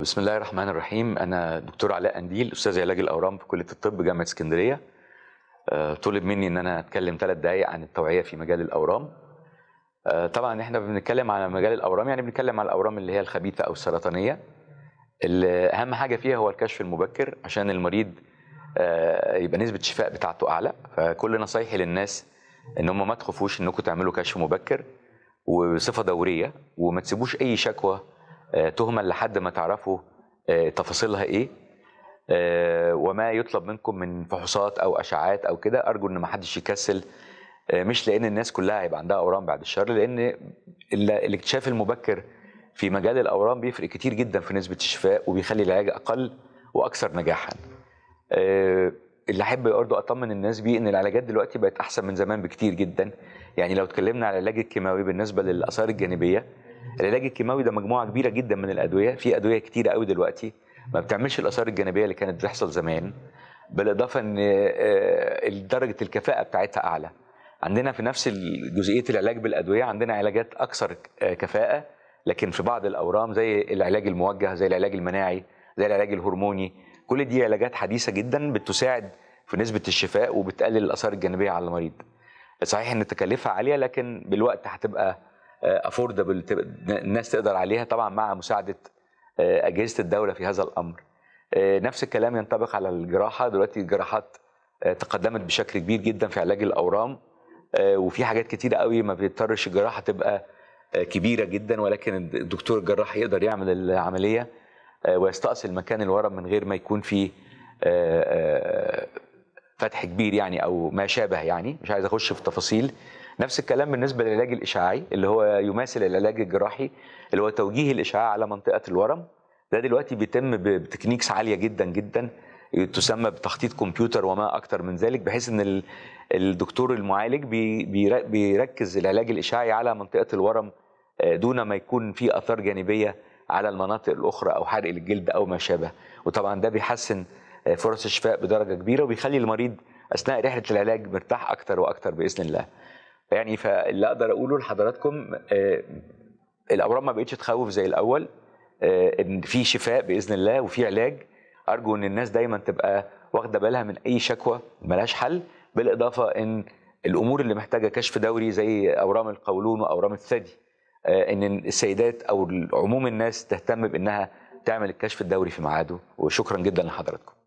بسم الله الرحمن الرحيم أنا دكتور علاء أنديل أستاذ علاج الأورام في كلية الطب جامعة اسكندرية آه، طلب مني إن أنا أتكلم ثلاث دقايق عن التوعية في مجال الأورام آه، طبعا إحنا بنتكلم على مجال الأورام يعني بنتكلم على الأورام اللي هي الخبيثة أو السرطانية اللي أهم حاجة فيها هو الكشف المبكر عشان المريض آه، يبقى نسبة الشفاء بتاعته أعلى فكل نصايحي للناس إن هم ما تخافوش إنكم تعملوا كشف مبكر وبصفة دورية وما تسيبوش أي شكوى آه، تهما لحد ما تعرفوا آه، تفاصيلها ايه آه، وما يطلب منكم من فحوصات او اشعاعات او كده ارجو ان ما حدش يكسل مش لان الناس كلها هيبقى عندها اورام بعد الشر لان الاكتشاف المبكر في مجال الاورام بيفرق كتير جدا في نسبه الشفاء وبيخلي العلاج اقل واكثر نجاحا اللي احب برضه اطمن الناس بيه ان العلاجات دلوقتي بقت احسن من زمان بكتير جدا يعني لو اتكلمنا على العلاج الكيماوي بالنسبه للاثار الجانبيه العلاج الكيماوي ده مجموعه كبيره جدا من الادويه في ادويه كتيره قوي دلوقتي ما بتعملش الاثار الجانبيه اللي كانت بتحصل زمان بالاضافه ان آه، درجه الكفاءه بتاعتها اعلى عندنا في نفس جزئيه العلاج بالادويه عندنا علاجات اكثر آه، كفاءه لكن في بعض الاورام زي العلاج الموجه زي العلاج المناعي زي العلاج الهرموني كل دي علاجات حديثه جدا بتساعد في نسبه الشفاء وبتقلل الاثار الجانبيه على المريض صحيح ان تكلفها عاليه لكن بالوقت هتبقى افوردبل آه، الناس تقدر عليها طبعا مع مساعده آه، اجهزه الدوله في هذا الامر آه، نفس الكلام ينطبق على الجراحه دلوقتي الجراحات تقدمت بشكل كبير جدا في علاج الاورام وفي حاجات كتيره قوي ما بيضطرش الجراحه تبقى كبيره جدا ولكن الدكتور الجراح يقدر يعمل العمليه ويستأصل مكان الورم من غير ما يكون فيه فتح كبير يعني او ما شابه يعني مش عايز اخش في تفاصيل نفس الكلام بالنسبه للعلاج الاشعاعي اللي هو يماثل العلاج الجراحي اللي هو توجيه الاشعاع على منطقه الورم ده دلوقتي بيتم بتكنيكس عاليه جدا جدا تسمى بتخطيط كمبيوتر وما اكثر من ذلك بحيث ان الدكتور المعالج بيركز العلاج الاشعاعي على منطقه الورم آه، دون ما يكون في اثار جانبيه على المناطق الاخرى او حرق الجلد او ما شابه وطبعا ده بيحسن آه، فرص الشفاء بدرجه كبيره وبيخلي المريض اثناء رحله العلاج مرتاح اكثر واكثر باذن الله يعني فاللي اقدر اقوله لحضراتكم آه، الاورام ما بقتش تخوف زي الاول آه، ان في شفاء باذن الله وفي علاج ارجو ان الناس دايما تبقى واخده بالها من اي شكوى ملهاش حل بالاضافه ان الامور اللي محتاجه كشف دوري زي اورام القولون واورام الثدي آه، ان السيدات او عموم الناس تهتم بانها تعمل الكشف الدوري في ميعاده وشكرا جدا لحضراتكم